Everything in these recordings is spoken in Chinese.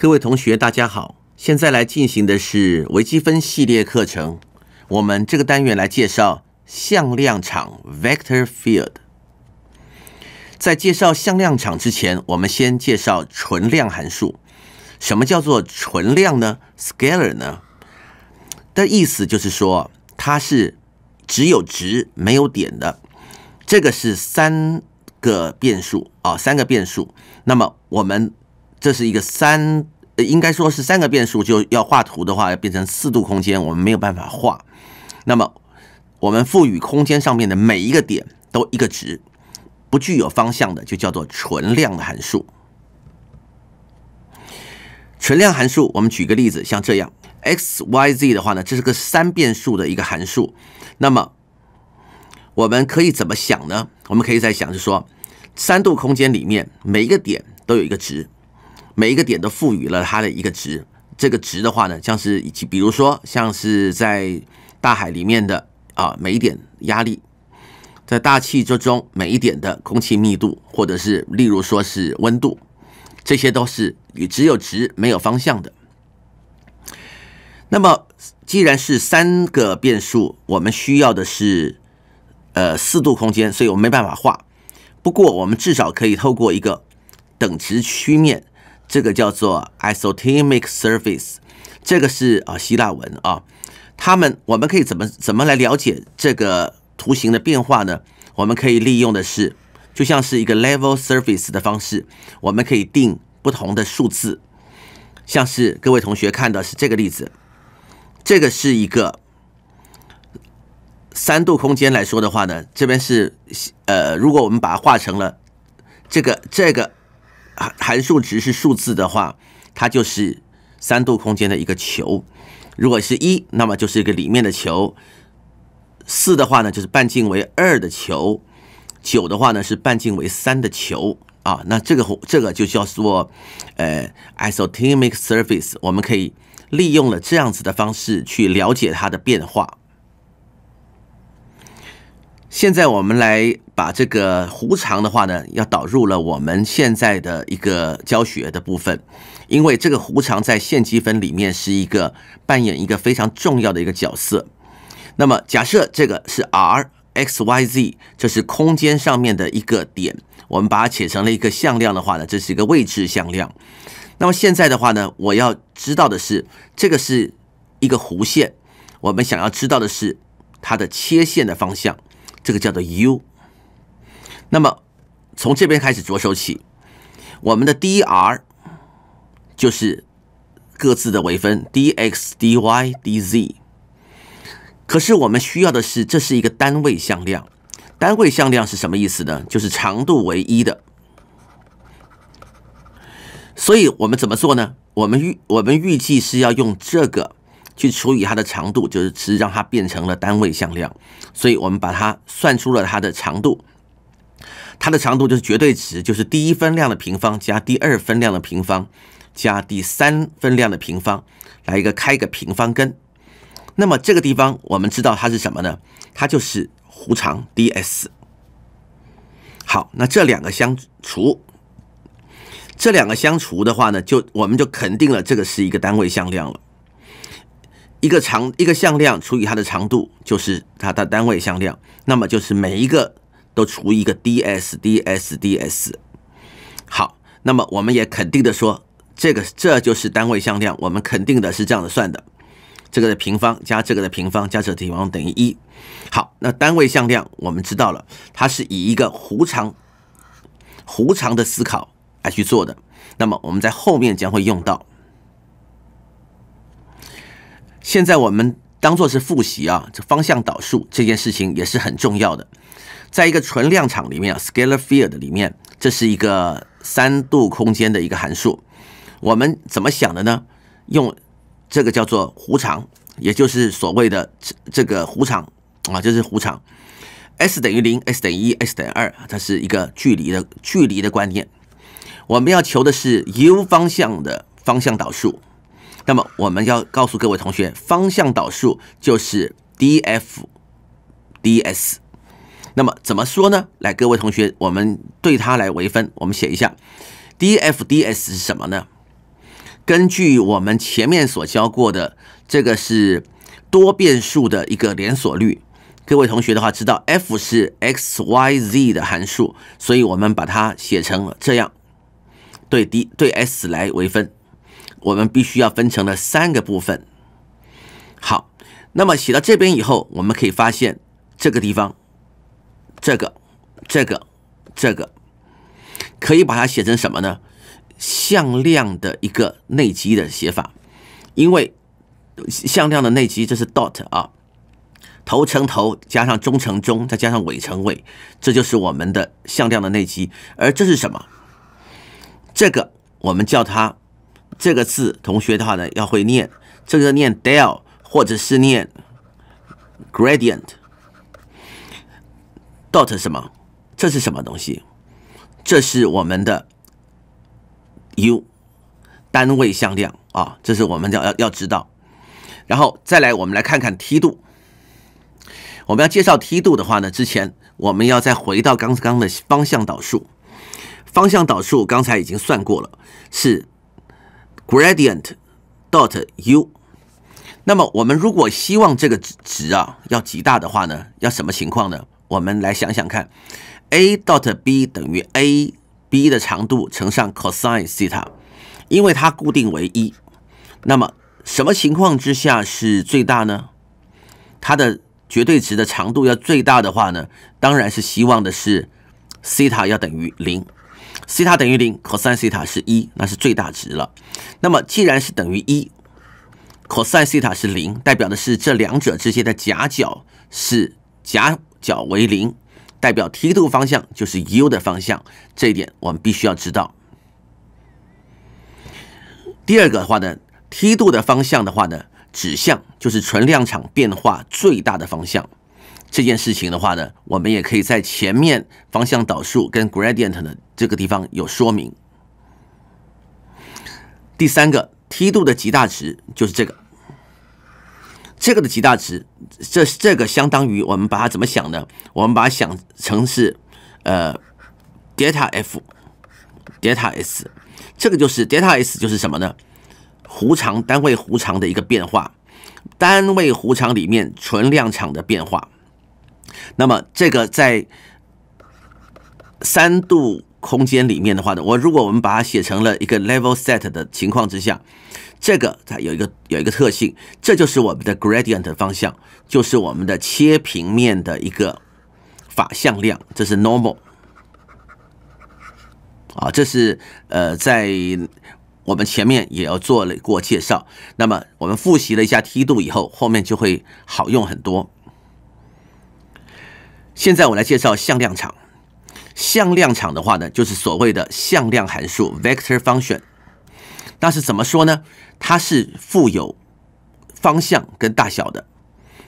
各位同学，大家好！现在来进行的是微积分系列课程。我们这个单元来介绍向量场 （vector field）。在介绍向量场之前，我们先介绍纯量函数。什么叫做纯量呢？scalar 呢？的意思就是说，它是只有值没有点的。这个是三个变数啊，三个变数。那么我们。这是一个三，应该说是三个变数。就要画图的话，要变成四度空间，我们没有办法画。那么，我们赋予空间上面的每一个点都一个值，不具有方向的，就叫做纯量的函数。纯量函数，我们举个例子，像这样 x、y、z 的话呢，这是个三变数的一个函数。那么，我们可以怎么想呢？我们可以在想，就是说，三度空间里面每一个点都有一个值。每一个点都赋予了它的一个值，这个值的话呢，像是比如说像是在大海里面的啊每一点压力，在大气之中每一点的空气密度，或者是例如说是温度，这些都是只有值没有方向的。那么既然是三个变数，我们需要的是呃四度空间，所以我们没办法画。不过我们至少可以透过一个等值曲面。这个叫做 i s o t e m i c surface，这个是啊希腊文啊。他们我们可以怎么怎么来了解这个图形的变化呢？我们可以利用的是，就像是一个 level surface 的方式，我们可以定不同的数字，像是各位同学看的是这个例子，这个是一个三度空间来说的话呢，这边是呃，如果我们把它画成了这个这个。函数值是数字的话，它就是三度空间的一个球。如果是一，那么就是一个里面的球；四的话呢，就是半径为二的球；九的话呢，是半径为三的球。啊，那这个这个就叫做呃 i s o t e t i c surface。我们可以利用了这样子的方式去了解它的变化。现在我们来把这个弧长的话呢，要导入了我们现在的一个教学的部分，因为这个弧长在线积分里面是一个扮演一个非常重要的一个角色。那么假设这个是 r x y z，这是空间上面的一个点，我们把它写成了一个向量的话呢，这是一个位置向量。那么现在的话呢，我要知道的是这个是一个弧线，我们想要知道的是它的切线的方向。这个叫做 u，那么从这边开始着手起，我们的 d r 就是各自的微分 d x d y d z，可是我们需要的是这是一个单位向量。单位向量是什么意思呢？就是长度为一的。所以我们怎么做呢？我们预我们预计是要用这个。去除以它的长度，就是值，让它变成了单位向量，所以我们把它算出了它的长度，它的长度就是绝对值，就是第一分量的平方加第二分量的平方加第三分量的平方，来一个开一个平方根，那么这个地方我们知道它是什么呢？它就是弧长 dS。好，那这两个相除，这两个相除的话呢，就我们就肯定了这个是一个单位向量了。一个长一个向量除以它的长度就是它的单位向量，那么就是每一个都除以一个 d s d s d s。好，那么我们也肯定的说，这个这就是单位向量，我们肯定的是这样的算的，这个的平方加这个的平方加这个平方等于一。好，那单位向量我们知道了，它是以一个弧长弧长的思考来去做的，那么我们在后面将会用到。现在我们当做是复习啊，这方向导数这件事情也是很重要的。在一个纯量场里面啊，scalar field 里面，这是一个三度空间的一个函数。我们怎么想的呢？用这个叫做弧长，也就是所谓的这这个弧长啊，就是弧长 s 等于零，s 等于一，s 等于二，它是一个距离的距离的观念。我们要求的是 u 方向的方向导数。那么我们要告诉各位同学，方向导数就是 d f d s。那么怎么说呢？来，各位同学，我们对它来微分，我们写一下 d f d s 是什么呢？根据我们前面所教过的，这个是多变数的一个连锁率。各位同学的话，知道 f 是 x y z 的函数，所以我们把它写成这样，对 d 对 s 来微分。我们必须要分成了三个部分。好，那么写到这边以后，我们可以发现这个地方，这个、这个、这个，可以把它写成什么呢？向量的一个内积的写法，因为向量的内积这是 dot 啊，头乘头加上中乘中再加上尾乘尾，这就是我们的向量的内积。而这是什么？这个我们叫它。这个字，同学的话呢要会念，这个念 del l 或者是念 gradient。dot 什么？这是什么东西？这是我们的 u 单位向量啊，这是我们要要要知道。然后再来，我们来看看梯度。我们要介绍梯度的话呢，之前我们要再回到刚刚的方向导数。方向导数刚才已经算过了，是。gradient dot u，那么我们如果希望这个值啊要极大的话呢，要什么情况呢？我们来想想看，a dot b 等于 a b 的长度乘上 cosine theta，因为它固定为一。那么什么情况之下是最大呢？它的绝对值的长度要最大的话呢，当然是希望的是西塔要等于零。西塔等于零，cos 西塔是一，那是最大值了。那么既然是等于一，cos 西塔是零，代表的是这两者之间的夹角是夹角为零，代表梯度方向就是 u 的方向，这一点我们必须要知道。第二个的话呢，梯度的方向的话呢，指向就是存量场变化最大的方向。这件事情的话呢，我们也可以在前面方向导数跟 gradient 的这个地方有说明。第三个梯度的极大值就是这个，这个的极大值，这这个相当于我们把它怎么想呢？我们把它想成是呃，delta f，delta s，这个就是 delta s 就是什么呢？弧长单位弧长的一个变化，单位弧长里面存量场的变化。那么，这个在三度空间里面的话呢，我如果我们把它写成了一个 level set 的情况之下，这个它有一个有一个特性，这就是我们的 gradient 方向，就是我们的切平面的一个法向量，这是 normal。啊，这是呃，在我们前面也要做了过介绍，那么我们复习了一下梯度以后，后面就会好用很多。现在我来介绍向量场。向量场的话呢，就是所谓的向量函数 （vector function）。那是怎么说呢？它是富有方向跟大小的。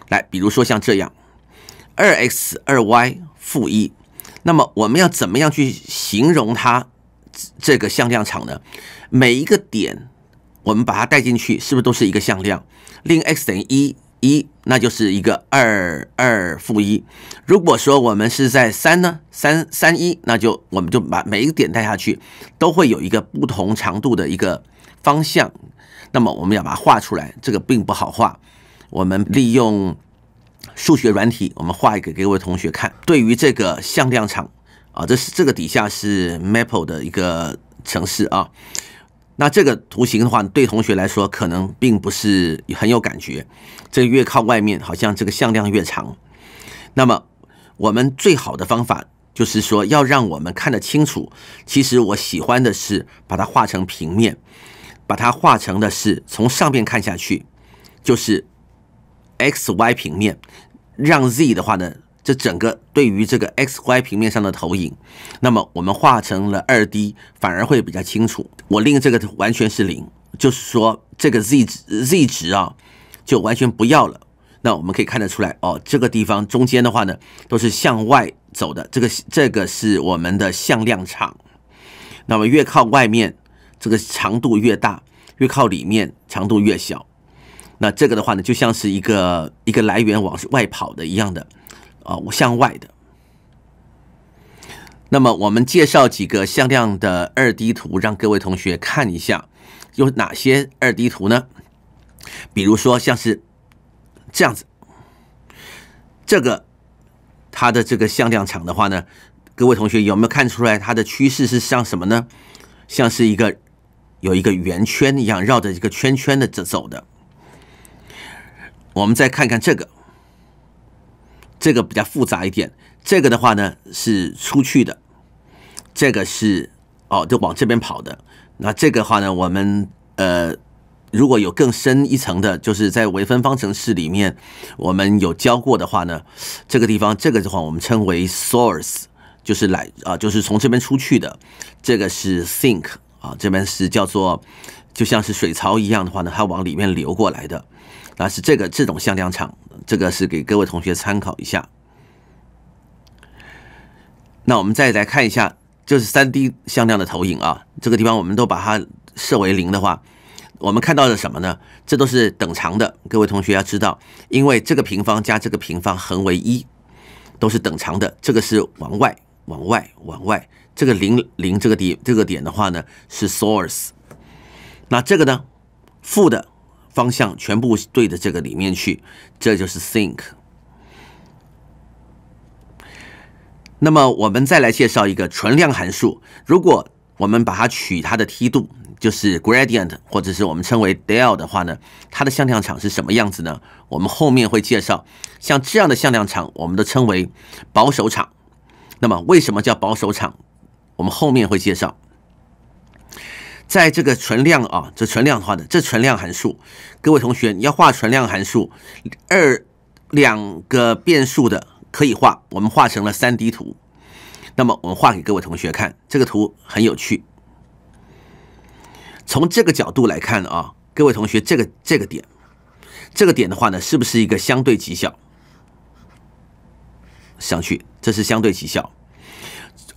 来，比如说像这样，二 x 二 y 负一。那么我们要怎么样去形容它这个向量场呢？每一个点，我们把它带进去，是不是都是一个向量？令 x 等于一。一，那就是一个二二负一。如果说我们是在三呢，三三一，那就我们就把每一个点带下去，都会有一个不同长度的一个方向。那么我们要把它画出来，这个并不好画。我们利用数学软体，我们画一个给各位同学看。对于这个向量场啊，这是这个底下是 Maple 的一个程式啊。那这个图形的话，对同学来说可能并不是很有感觉。这越靠外面，好像这个向量越长。那么我们最好的方法就是说，要让我们看得清楚。其实我喜欢的是把它画成平面，把它画成的是从上面看下去，就是 x y 平面，让 z 的话呢。这整个对于这个 x y 平面上的投影，那么我们画成了二 d，反而会比较清楚。我令这个完全是零，就是说这个 z z 值啊，就完全不要了。那我们可以看得出来，哦，这个地方中间的话呢，都是向外走的。这个这个是我们的向量场。那么越靠外面，这个长度越大；越靠里面，长度越小。那这个的话呢，就像是一个一个来源往外跑的一样的。啊，向外的。那么，我们介绍几个向量的二 D 图，让各位同学看一下有哪些二 D 图呢？比如说，像是这样子，这个它的这个向量场的话呢，各位同学有没有看出来它的趋势是像什么呢？像是一个有一个圆圈一样，绕着一个圈圈的走走的。我们再看看这个。这个比较复杂一点，这个的话呢是出去的，这个是哦，就往这边跑的。那这个的话呢，我们呃，如果有更深一层的，就是在微分方程式里面，我们有教过的话呢，这个地方这个的话我们称为 source，就是来啊，就是从这边出去的。这个是 sink，啊这边是叫做，就像是水槽一样的话呢，它往里面流过来的。那是这个这种向量场。这个是给各位同学参考一下。那我们再来看一下，就是三 D 向量的投影啊。这个地方我们都把它设为零的话，我们看到的什么呢？这都是等长的。各位同学要知道，因为这个平方加这个平方恒为一，都是等长的。这个是往外、往外、往外。这个零零这个点这个点的话呢，是 source。那这个呢，负的。方向全部对着这个里面去，这就是 t h i n k 那么我们再来介绍一个存量函数。如果我们把它取它的梯度，就是 gradient 或者是我们称为 del 的话呢，它的向量场是什么样子呢？我们后面会介绍。像这样的向量场，我们都称为保守场。那么为什么叫保守场？我们后面会介绍。在这个存量啊，这存量的话的，这存量函数，各位同学，你要画存量函数，二两个变数的可以画，我们画成了三 D 图。那么我们画给各位同学看，这个图很有趣。从这个角度来看啊，各位同学，这个这个点，这个点的话呢，是不是一个相对极小？上去，这是相对极小。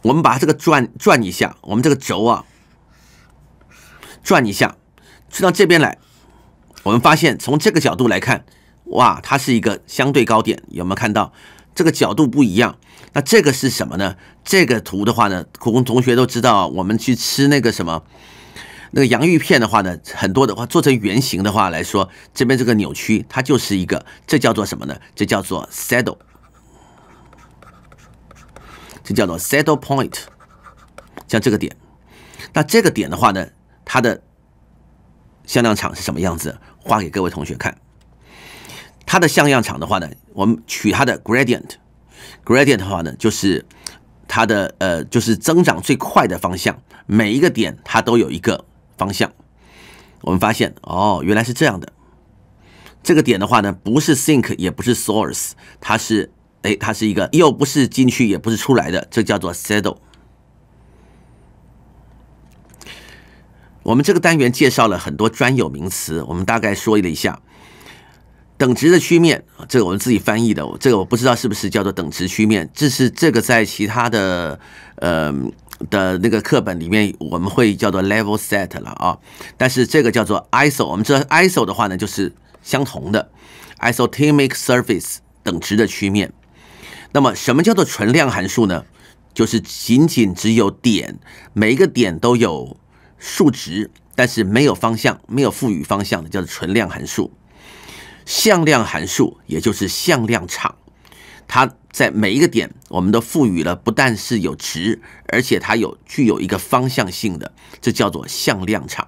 我们把这个转转一下，我们这个轴啊。转一下，转到这边来，我们发现从这个角度来看，哇，它是一个相对高点，有没有看到？这个角度不一样。那这个是什么呢？这个图的话呢，工同学都知道，我们去吃那个什么，那个洋芋片的话呢，很多的话做成圆形的话来说，这边这个扭曲，它就是一个，这叫做什么呢？这叫做 saddle，这叫做 saddle point，像这个点。那这个点的话呢？它的向量场是什么样子？画给各位同学看。它的向量场的话呢，我们取它的 gradient，gradient 的话呢，就是它的呃，就是增长最快的方向。每一个点它都有一个方向。我们发现哦，原来是这样的。这个点的话呢，不是 sink 也不是 source，它是哎，它是一个又不是进去也不是出来的，这叫做 saddle。我们这个单元介绍了很多专有名词，我们大概说了一下等值的曲面，这个我们自己翻译的，这个我不知道是不是叫做等值曲面，这是这个在其他的呃的那个课本里面我们会叫做 level set 了啊，但是这个叫做 iso，我们知道 iso 的话呢就是相同的 i s o t e m i c surface 等值的曲面。那么什么叫做存量函数呢？就是仅仅只有点，每一个点都有。数值，但是没有方向，没有赋予方向的，叫做纯量函数。向量函数，也就是向量场，它在每一个点，我们都赋予了不但是有值，而且它有具有一个方向性的，这叫做向量场。